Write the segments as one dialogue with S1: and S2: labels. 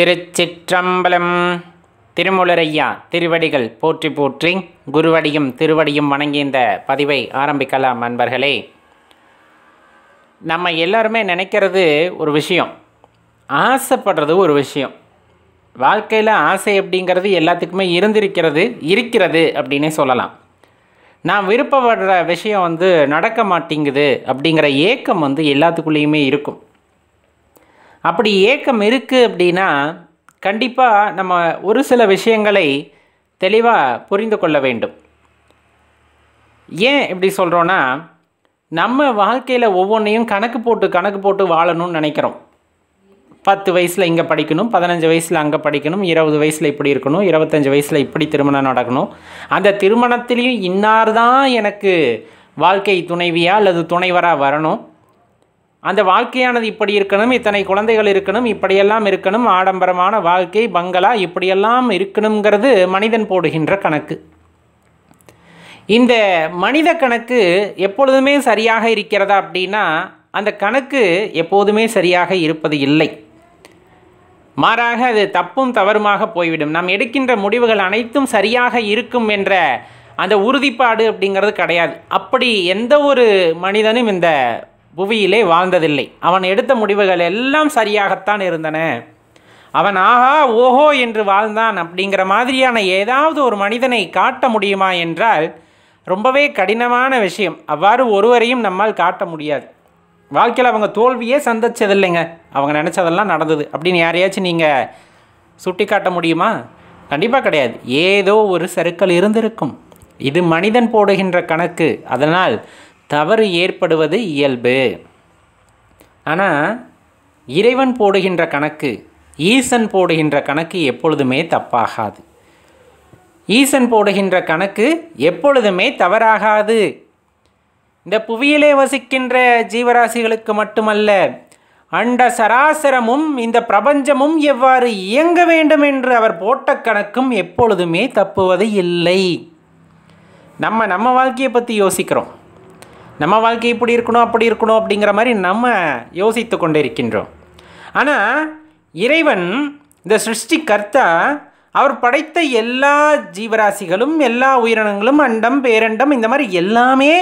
S1: திருச்சிற்றம்பலம் திருமுலரையா திருவடிகள் போற்றி போற்றி குருவடியும் திருவடியும் வணங்கிய இந்த பதிவை ஆரம்பிக்கலாம் அன்பர்களே நம்ம எல்லாருமே நினைக்கிறது ஒரு விஷயம் ஆசைப்படுறது ஒரு விஷயம் வாழ்க்கையில் ஆசை அப்படிங்கிறது எல்லாத்துக்குமே இருந்திருக்கிறது இருக்கிறது அப்படின்னே சொல்லலாம் நான் விருப்பப்படுற விஷயம் வந்து நடக்க மாட்டேங்குது அப்படிங்கிற ஏக்கம் வந்து எல்லாத்துக்குள்ளேயுமே இருக்கும் அப்படி ஏக்கம் இருக்குது அப்படின்னா கண்டிப்பாக நம்ம ஒரு சில விஷயங்களை தெளிவாக புரிந்து கொள்ள வேண்டும் ஏன் இப்படி சொல்கிறோன்னா நம்ம வாழ்க்கையில் ஒவ்வொன்றையும் கணக்கு போட்டு கணக்கு போட்டு வாழணும்னு நினைக்கிறோம் பத்து வயசில் இங்கே படிக்கணும் பதினஞ்சு வயசில் அங்கே படிக்கணும் இருபது வயசில் இப்படி இருக்கணும் இருபத்தஞ்சி வயசில் இப்படி திருமணம் நடக்கணும் அந்த திருமணத்திலையும் இன்னார் தான் எனக்கு வாழ்க்கை துணைவியாக அல்லது துணைவராக வரணும் அந்த வாழ்க்கையானது இப்படி இருக்கணும் இத்தனை குழந்தைகள் இருக்கணும் இப்படியெல்லாம் இருக்கணும் ஆடம்பரமான வாழ்க்கை பங்களா இப்படியெல்லாம் இருக்கணுங்கிறது மனிதன் போடுகின்ற கணக்கு இந்த மனித கணக்கு எப்பொழுதுமே சரியாக இருக்கிறதா அப்படின்னா அந்த கணக்கு எப்போதுமே சரியாக இருப்பது இல்லை மாறாக அது தப்பும் தவறுமாக போய்விடும் நாம் எடுக்கின்ற முடிவுகள் அனைத்தும் சரியாக இருக்கும் என்ற அந்த உறுதிப்பாடு அப்படிங்கிறது கிடையாது அப்படி எந்த ஒரு மனிதனும் இந்த புவியிலே வாழ்ந்ததில்லை அவன் எடுத்த முடிவுகள் எல்லாம் சரியாகத்தான் இருந்தன அவன் ஆஹா ஓஹோ என்று வாழ்ந்தான் அப்படிங்கிற மாதிரியான ஏதாவது ஒரு மனிதனை காட்ட முடியுமா என்றால் ரொம்பவே கடினமான விஷயம் அவ்வாறு ஒருவரையும் நம்மால் காட்ட முடியாது வாழ்க்கையில் அவங்க தோல்வியே சந்திச்சதில்லைங்க அவங்க நினச்சதெல்லாம் நடந்தது அப்படின்னு யாரையாச்சும் நீங்கள் சுட்டி காட்ட முடியுமா கண்டிப்பாக கிடையாது ஏதோ ஒரு சருக்கள் இருந்திருக்கும் இது மனிதன் போடுகின்ற கணக்கு அதனால் தவறு ஏற்படுவது இயல்பு ஆனால் இறைவன் போடுகின்ற கணக்கு ஈசன் போடுகின்ற கணக்கு எப்பொழுதுமே தப்பாகாது ஈசன் போடுகின்ற கணக்கு எப்பொழுதுமே தவறாகாது இந்த புவியிலே வசிக்கின்ற ஜீவராசிகளுக்கு மட்டுமல்ல அண்ட சராசரமும் இந்த பிரபஞ்சமும் எவ்வாறு இயங்க வேண்டும் என்று அவர் போட்ட கணக்கும் எப்பொழுதுமே தப்புவது இல்லை நம்ம நம்ம வாழ்க்கையை பற்றி யோசிக்கிறோம் நம்ம வாழ்க்கை இப்படி இருக்கணும் அப்படி இருக்கணும் அப்படிங்கிற மாதிரி நம்ம யோசித்து கொண்டு இருக்கின்றோம் ஆனால் இறைவன் இந்த சிருஷ்டி கர்த்தா அவர் படைத்த எல்லா ஜீவராசிகளும் எல்லா உயிரினங்களும் அண்டம் பேரண்டம் இந்த மாதிரி எல்லாமே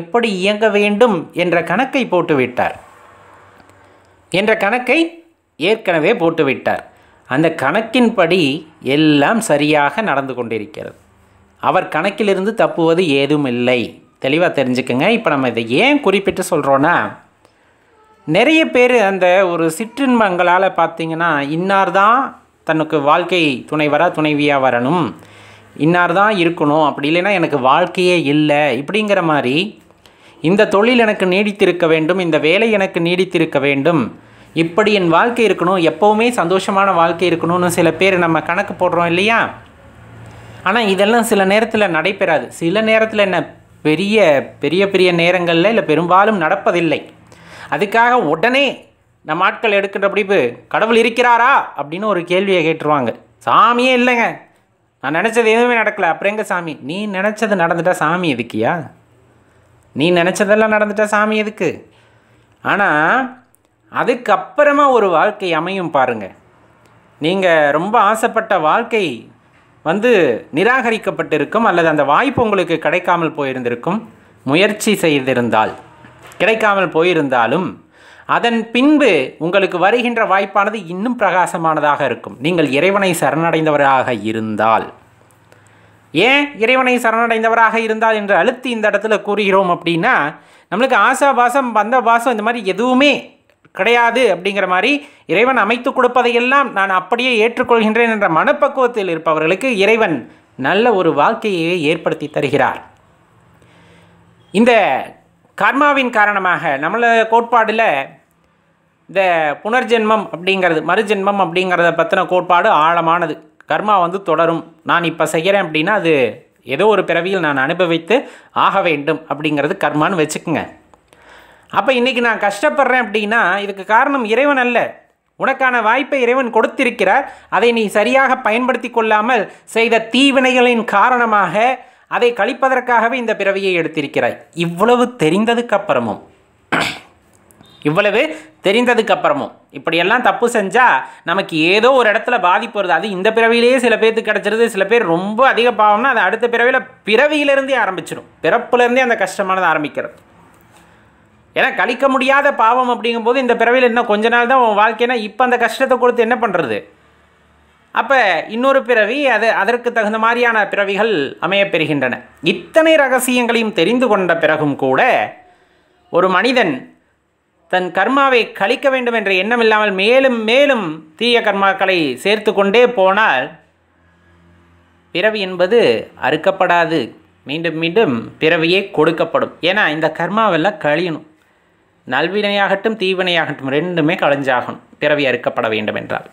S1: எப்படி இயங்க வேண்டும் என்ற கணக்கை போட்டுவிட்டார் என்ற கணக்கை ஏற்கனவே போட்டுவிட்டார் அந்த கணக்கின்படி எல்லாம் சரியாக நடந்து கொண்டிருக்கிறது அவர் கணக்கிலிருந்து தப்புவது ஏதும் இல்லை தெளிவாக தெரிஞ்சுக்குங்க இப்போ நம்ம இதை ஏன் குறிப்பிட்டு சொல்கிறோன்னா நிறைய பேர் அந்த ஒரு சிற்றின்பங்களால் பார்த்திங்கன்னா இன்னார் தான் தனக்கு வாழ்க்கை துணைவராக துணைவியாக வரணும் இன்னார் தான் இருக்கணும் அப்படி இல்லைன்னா எனக்கு வாழ்க்கையே இல்லை இப்படிங்கிற மாதிரி இந்த தொழில் எனக்கு நீடித்திருக்க வேண்டும் இந்த வேலை எனக்கு நீடித்திருக்க வேண்டும் இப்படி என் வாழ்க்கை இருக்கணும் எப்போவுமே சந்தோஷமான வாழ்க்கை இருக்கணும்னு சில பேர் நம்ம கணக்கு போடுறோம் இல்லையா ஆனால் இதெல்லாம் சில நேரத்தில் நடைபெறாது சில நேரத்தில் என்ன பெரிய பெரிய பெரிய நேரங்களில் இல்லை பெரும்பாலும் நடப்பதில்லை அதுக்காக உடனே நம்ம ஆட்கள் எடுக்கின்ற பிடிப்பு கடவுள் இருக்கிறாரா அப்படின்னு ஒரு கேள்வியை கேட்டுருவாங்க சாமியே இல்லைங்க நான் நினச்சது எதுவுமே நடக்கலை அப்புறம் எங்கே சாமி நீ நினச்சது நடந்துட்டால் சாமி எதுக்குயா நீ நினச்சதெல்லாம் நடந்துட்டால் சாமி எதுக்கு ஆனால் அதுக்கப்புறமா ஒரு வாழ்க்கை அமையும் பாருங்கள் நீங்கள் ரொம்ப ஆசைப்பட்ட வாழ்க்கை வந்து நிராகரிக்கப்பட்டிருக்கும் அல்லது அந்த வாய்ப்பு உங்களுக்கு கிடைக்காமல் போயிருந்திருக்கும் முயற்சி செய்திருந்தால் கிடைக்காமல் போயிருந்தாலும் அதன் பின்பு உங்களுக்கு வருகின்ற வாய்ப்பானது இன்னும் பிரகாசமானதாக இருக்கும் நீங்கள் இறைவனை சரணடைந்தவராக இருந்தால் ஏன் இறைவனை சரணடைந்தவராக இருந்தால் என்று அழுத்தி இந்த இடத்துல கூறுகிறோம் அப்படின்னா நம்மளுக்கு ஆசா பாசம் பந்த பாசம் இந்த மாதிரி எதுவுமே கிடையாது அப்படிங்கிற மாதிரி இறைவன் அமைத்து கொடுப்பதையெல்லாம் நான் அப்படியே ஏற்றுக்கொள்கின்றேன் என்ற மனப்பக்குவத்தில் இருப்பவர்களுக்கு இறைவன் நல்ல ஒரு வாழ்க்கையை ஏற்படுத்தி தருகிறார் இந்த கர்மாவின் காரணமாக நம்மள கோட்பாடில் இந்த புனர்ஜென்மம் அப்படிங்கிறது மறுஜென்மம் அப்படிங்கிறத பற்றின கோட்பாடு ஆழமானது கர்மா வந்து தொடரும் நான் இப்போ செய்கிறேன் அப்படின்னா அது ஏதோ ஒரு பிறவியில் நான் அனுபவித்து ஆக வேண்டும் அப்படிங்கிறது கர்மான்னு வச்சுக்கோங்க அப்போ இன்றைக்கி நான் கஷ்டப்படுறேன் அப்படின்னா இதுக்கு காரணம் இறைவன் அல்ல உனக்கான வாய்ப்பை இறைவன் கொடுத்திருக்கிறார் அதை நீ சரியாக பயன்படுத்தி கொள்ளாமல் செய்த தீவினைகளின் காரணமாக அதை கழிப்பதற்காகவே இந்த பிறவியை எடுத்திருக்கிறாய் இவ்வளவு தெரிந்ததுக்கப்புறமும் இவ்வளவு தெரிந்ததுக்கப்புறமும் இப்படியெல்லாம் தப்பு செஞ்சால் நமக்கு ஏதோ ஒரு இடத்துல பாதிப்பு வருது அது இந்த பிறவிலேயே சில பேர்த்துக்கு கிடச்சிருது சில பேர் ரொம்ப அதிக பாவம்னா அது அடுத்த பிறவியில் பிறவியிலேருந்தே ஆரம்பிச்சிடும் பிறப்புலேருந்தே அந்த கஷ்டமானது ஆரம்பிக்கிறது ஏன்னா கழிக்க முடியாத பாவம் அப்படிங்கும்போது இந்த பிறவியில் இன்னும் கொஞ்ச நாள் தான் உன் வாழ்க்கைனா இப்போ அந்த கஷ்டத்தை கொடுத்து என்ன பண்ணுறது அப்போ இன்னொரு பிறவி அது அதற்கு தகுந்த மாதிரியான பிறவிகள் அமையப்பெறுகின்றன இத்தனை ரகசியங்களையும் தெரிந்து கொண்ட பிறகும் கூட ஒரு மனிதன் தன் கர்மாவை கழிக்க வேண்டும் என்ற எண்ணம் இல்லாமல் மேலும் மேலும் தீய கர்மாக்களை சேர்த்து கொண்டே போனால் பிறவி என்பது அறுக்கப்படாது மீண்டும் மீண்டும் பிறவியே கொடுக்கப்படும் ஏன்னா இந்த கர்மாவெல்லாம் கழியணும் நல்வினையாகட்டும் தீவினையாகட்டும் ரெண்டுமே களைஞ்சாகும் பிறவி அறுக்கப்பட வேண்டும் என்றால்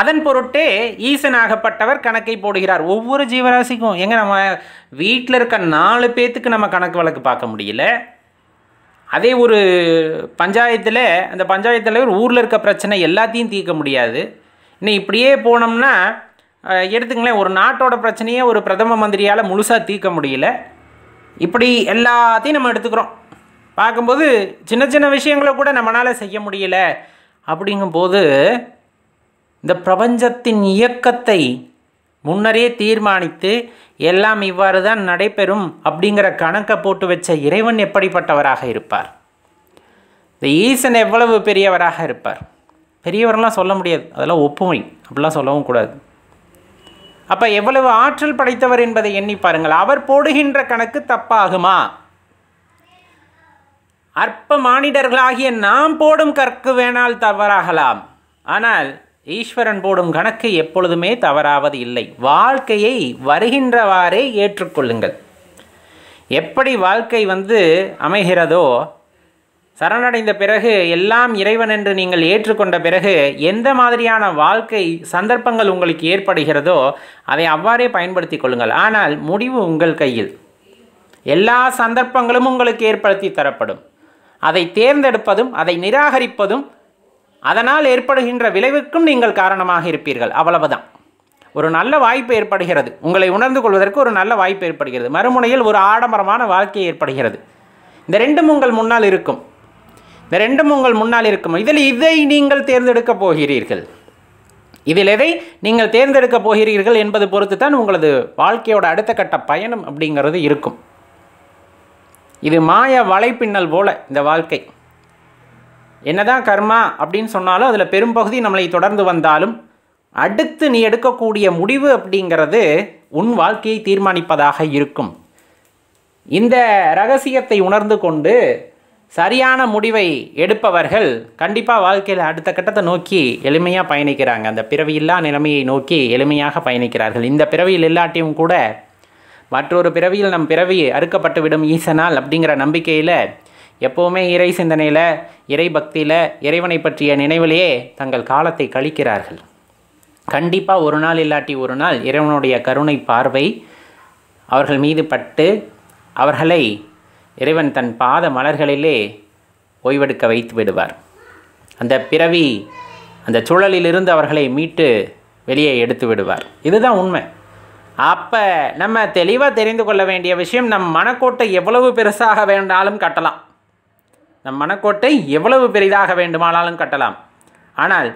S1: அதன் பொருட்டே ஈசனாகப்பட்டவர் கணக்கை போடுகிறார் ஒவ்வொரு ஜீவராசிக்கும் எங்கே நம்ம வீட்டில் இருக்க நாலு பேர்த்துக்கு நம்ம கணக்கு வழக்கு பார்க்க முடியல அதே ஒரு பஞ்சாயத்தில் அந்த பஞ்சாயத்து தலைவர் ஊரில் இருக்க பிரச்சனை எல்லாத்தையும் தீர்க்க முடியாது இன்னும் இப்படியே போனோம்னா எடுத்துங்களேன் ஒரு நாட்டோட பிரச்சனையே ஒரு பிரதம மந்திரியால் முழுசாக தீர்க்க முடியல இப்படி எல்லாத்தையும் நம்ம எடுத்துக்கிறோம் பார்க்கும்போது சின்ன சின்ன விஷயங்களை கூட நம்மளால் செய்ய முடியல அப்படிங்கும்போது இந்த பிரபஞ்சத்தின் இயக்கத்தை முன்னரே தீர்மானித்து எல்லாம் இவ்வாறு தான் நடைபெறும் அப்படிங்கிற கணக்கை போட்டு வச்ச இறைவன் எப்படிப்பட்டவராக இருப்பார் இந்த ஈசன் எவ்வளவு பெரியவராக இருப்பார் பெரியவரெல்லாம் சொல்ல முடியாது அதெல்லாம் ஒப்புமை அப்படிலாம் சொல்லவும் கூடாது அப்போ எவ்வளவு ஆற்றல் படைத்தவர் என்பதை எண்ணி பாருங்கள் அவர் போடுகின்ற கணக்கு தப்பாகுமா அற்ப மானிடர்களாகிய நாம் போடும் கற்கு வேணால் தவறாகலாம் ஆனால் ஈஸ்வரன் போடும் கணக்கு எப்பொழுதுமே தவறாவது இல்லை வாழ்க்கையை வருகின்றவாறே ஏற்றுக்கொள்ளுங்கள் எப்படி வாழ்க்கை வந்து அமைகிறதோ சரணடைந்த பிறகு எல்லாம் இறைவன் என்று நீங்கள் ஏற்றுக்கொண்ட பிறகு எந்த மாதிரியான வாழ்க்கை சந்தர்ப்பங்கள் உங்களுக்கு ஏற்படுகிறதோ அதை அவ்வாறே பயன்படுத்தி கொள்ளுங்கள் ஆனால் முடிவு உங்கள் கையில் எல்லா சந்தர்ப்பங்களும் உங்களுக்கு ஏற்படுத்தி தரப்படும் அதை தேர்ந்தெடுப்பதும் அதை நிராகரிப்பதும் அதனால் ஏற்படுகின்ற விளைவுக்கும் நீங்கள் காரணமாக இருப்பீர்கள் அவ்வளவுதான் ஒரு நல்ல வாய்ப்பு ஏற்படுகிறது உங்களை உணர்ந்து கொள்வதற்கு ஒரு நல்ல வாய்ப்பு ஏற்படுகிறது மறுமுனையில் ஒரு ஆடம்பரமான வாழ்க்கை ஏற்படுகிறது இந்த ரெண்டும் உங்கள் முன்னால் இருக்கும் இந்த ரெண்டும் உங்கள் முன்னால் இருக்கும் இதில் இதை நீங்கள் தேர்ந்தெடுக்கப் போகிறீர்கள் இதில் எதை நீங்கள் தேர்ந்தெடுக்கப் போகிறீர்கள் என்பது பொறுத்து தான் உங்களது வாழ்க்கையோட அடுத்த கட்ட பயணம் அப்படிங்கிறது இருக்கும் இது மாய வலைப்பின்னல் போல இந்த வாழ்க்கை என்னதான் கர்மா அப்படின்னு சொன்னாலும் அதில் பெரும்பகுதி நம்மளை தொடர்ந்து வந்தாலும் அடுத்து நீ எடுக்கக்கூடிய முடிவு அப்படிங்கிறது உன் வாழ்க்கையை தீர்மானிப்பதாக இருக்கும் இந்த ரகசியத்தை உணர்ந்து கொண்டு சரியான முடிவை எடுப்பவர்கள் கண்டிப்பாக வாழ்க்கையில் அடுத்த கட்டத்தை நோக்கி எளிமையாக பயணிக்கிறாங்க அந்த பிறவியில்லா நிலைமையை நோக்கி எளிமையாக பயணிக்கிறார்கள் இந்த பிறவியில் இல்லாட்டியும் கூட மற்றொரு பிறவியில் நம் பிறவி அறுக்கப்பட்டுவிடும் ஈசனால் அப்படிங்கிற நம்பிக்கையில் எப்போவுமே இறை சிந்தனையில் இறை பக்தியில் இறைவனை பற்றிய நினைவிலேயே தங்கள் காலத்தை கழிக்கிறார்கள் கண்டிப்பாக ஒரு நாள் இல்லாட்டி ஒரு நாள் இறைவனுடைய கருணை பார்வை அவர்கள் மீது பட்டு அவர்களை இறைவன் தன் பாத மலர்களிலே ஓய்வெடுக்க வைத்து விடுவார் அந்த பிறவி அந்த சூழலிலிருந்து அவர்களை மீட்டு வெளியே எடுத்து விடுவார் இதுதான் உண்மை அப்போ நம்ம தெளிவாக தெரிந்து கொள்ள வேண்டிய விஷயம் நம் மனக்கோட்டை எவ்வளவு பெருசாக வேண்டாலும் கட்டலாம் நம் மனக்கோட்டை எவ்வளவு பெரிதாக வேண்டுமானாலும் கட்டலாம் ஆனால்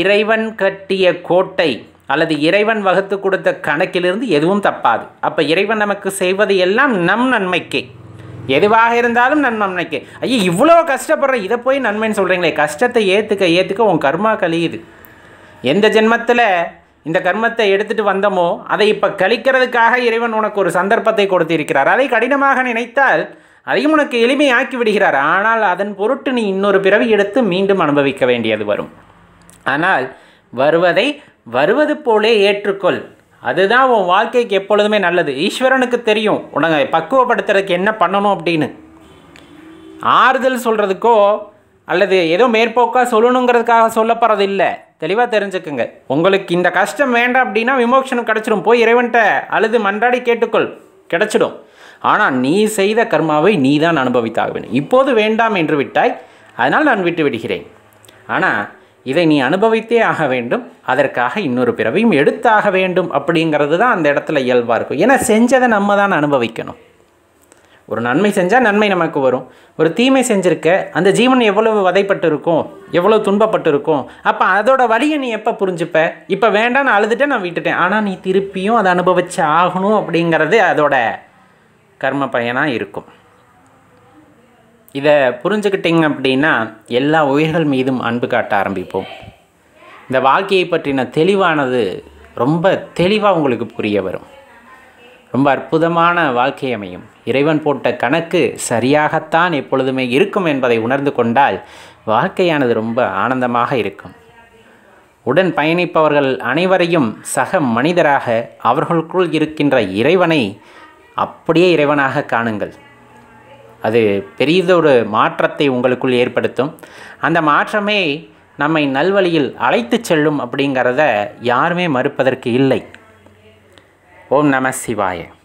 S1: இறைவன் கட்டிய கோட்டை அல்லது இறைவன் வகுத்து கொடுத்த கணக்கிலிருந்து எதுவும் தப்பாது அப்போ இறைவன் நமக்கு செய்வது எல்லாம் நம் நன்மைக்கே எதுவாக இருந்தாலும் நன்மைக்கு ஐயோ இவ்வளோ கஷ்டப்படுற இதை போய் நன்மைன்னு சொல்கிறீங்களே கஷ்டத்தை ஏற்றுக்க ஏற்றுக்க உன் கர்மா கழியுது எந்த ஜென்மத்தில் இந்த கர்மத்தை எடுத்துட்டு வந்தோமோ அதை இப்போ கழிக்கிறதுக்காக இறைவன் உனக்கு ஒரு சந்தர்ப்பத்தை கொடுத்திருக்கிறார் அதை கடினமாக நினைத்தால் அதையும் உனக்கு எளிமையாக்கி விடுகிறார் ஆனால் அதன் பொருட்டு நீ இன்னொரு பிறவி எடுத்து மீண்டும் அனுபவிக்க வேண்டியது வரும் ஆனால் வருவதை வருவது போலே ஏற்றுக்கொள் அதுதான் உன் வாழ்க்கைக்கு எப்பொழுதுமே நல்லது ஈஸ்வரனுக்கு தெரியும் உனக்கு பக்குவப்படுத்துறதுக்கு என்ன பண்ணணும் அப்படின்னு ஆறுதல் சொல்கிறதுக்கோ அல்லது ஏதோ மேற்போக்காக சொல்லணுங்கிறதுக்காக சொல்லப்படுறது இல்லை தெளிவாக தெரிஞ்சுக்குங்க உங்களுக்கு இந்த கஷ்டம் வேண்டாம் அப்படின்னா விமோக்ஷனம் கிடச்சிடும் போய் இறைவன்ட்ட அழுது மன்றாடி கேட்டுக்கொள் கிடச்சிடும் ஆனால் நீ செய்த கர்மாவை நீ தான் அனுபவித்தாக வேண்டும் இப்போது வேண்டாம் என்று விட்டாய் அதனால் நான் விட்டு விடுகிறேன் ஆனால் இதை நீ அனுபவித்தே ஆக வேண்டும் அதற்காக இன்னொரு பிறவையும் எடுத்தாக வேண்டும் அப்படிங்கிறது தான் அந்த இடத்துல இயல்பாக இருக்கும் ஏன்னா செஞ்சதை நம்ம தான் அனுபவிக்கணும் ஒரு நன்மை செஞ்சால் நன்மை நமக்கு வரும் ஒரு தீமை செஞ்சுருக்க அந்த ஜீவன் எவ்வளவு வதைப்பட்டு இருக்கும் எவ்வளோ துன்பப்பட்டு இருக்கும் அப்போ அதோட வழியை நீ எப்போ புரிஞ்சுப்ப இப்போ வேண்டாம் நான் அழுதுட்டு நான் விட்டுட்டேன் ஆனால் நீ திருப்பியும் அதை அனுபவிச்சு ஆகணும் அப்படிங்கிறது அதோட கர்ம பயனாக இருக்கும் இதை புரிஞ்சுக்கிட்டிங்க அப்படின்னா எல்லா உயிர்கள் மீதும் அன்பு காட்ட ஆரம்பிப்போம் இந்த வாழ்க்கையை பற்றின தெளிவானது ரொம்ப தெளிவாக உங்களுக்கு புரிய வரும் ரொம்ப அற்புதமான வாழ்க்கை அமையும் இறைவன் போட்ட கணக்கு சரியாகத்தான் எப்பொழுதுமே இருக்கும் என்பதை உணர்ந்து கொண்டால் வாழ்க்கையானது ரொம்ப ஆனந்தமாக இருக்கும் உடன் பயணிப்பவர்கள் அனைவரையும் சக மனிதராக அவர்களுக்குள் இருக்கின்ற இறைவனை அப்படியே இறைவனாக காணுங்கள் அது பெரியதொரு மாற்றத்தை உங்களுக்குள் ஏற்படுத்தும் அந்த மாற்றமே நம்மை நல்வழியில் அழைத்து செல்லும் அப்படிங்கிறத யாருமே மறுப்பதற்கு இல்லை ओम नमः शिवाय